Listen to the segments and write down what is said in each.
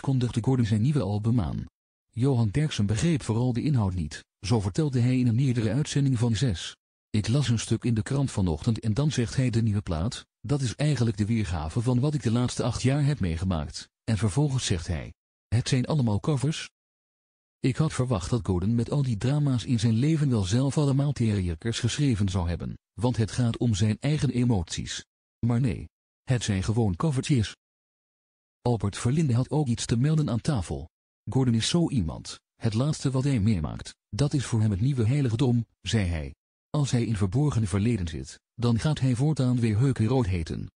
kondigde Gordon zijn nieuwe album aan. Johan Derksen begreep vooral de inhoud niet, zo vertelde hij in een eerdere uitzending van 6. Ik las een stuk in de krant vanochtend en dan zegt hij de nieuwe plaat, dat is eigenlijk de weergave van wat ik de laatste acht jaar heb meegemaakt, en vervolgens zegt hij. Het zijn allemaal covers? Ik had verwacht dat Gordon met al die drama's in zijn leven wel zelf allemaal theoriekers geschreven zou hebben, want het gaat om zijn eigen emoties. Maar nee, het zijn gewoon covertjes. Albert Verlinde had ook iets te melden aan tafel. Gordon is zo iemand, het laatste wat hij meemaakt, dat is voor hem het nieuwe heiligdom, zei hij. Als hij in verborgen verleden zit, dan gaat hij voortaan weer heukenrood heten.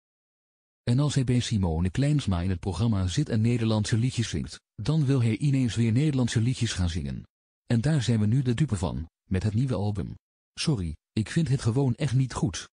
En als hij bij Simone Kleinsma in het programma zit en Nederlandse liedjes zingt, dan wil hij ineens weer Nederlandse liedjes gaan zingen. En daar zijn we nu de dupe van, met het nieuwe album. Sorry, ik vind het gewoon echt niet goed.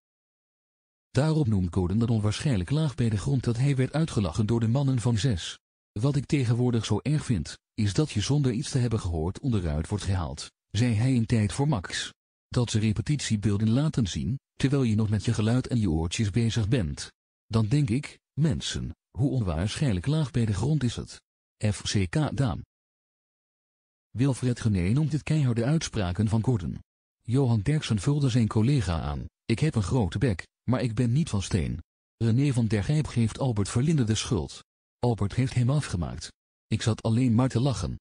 Daarop noemt Gordon dat onwaarschijnlijk laag bij de grond dat hij werd uitgelachen door de mannen van zes. Wat ik tegenwoordig zo erg vind, is dat je zonder iets te hebben gehoord onderuit wordt gehaald, zei hij in tijd voor Max. Dat ze repetitiebeelden laten zien, terwijl je nog met je geluid en je oortjes bezig bent. Dan denk ik, mensen, hoe onwaarschijnlijk laag bij de grond is het. FCK Daan Wilfred Gené noemt dit keiharde uitspraken van Gordon. Johan Derksen vulde zijn collega aan, ik heb een grote bek, maar ik ben niet van steen. René van der Gijp geeft Albert Verlinde de schuld. Albert heeft hem afgemaakt. Ik zat alleen maar te lachen.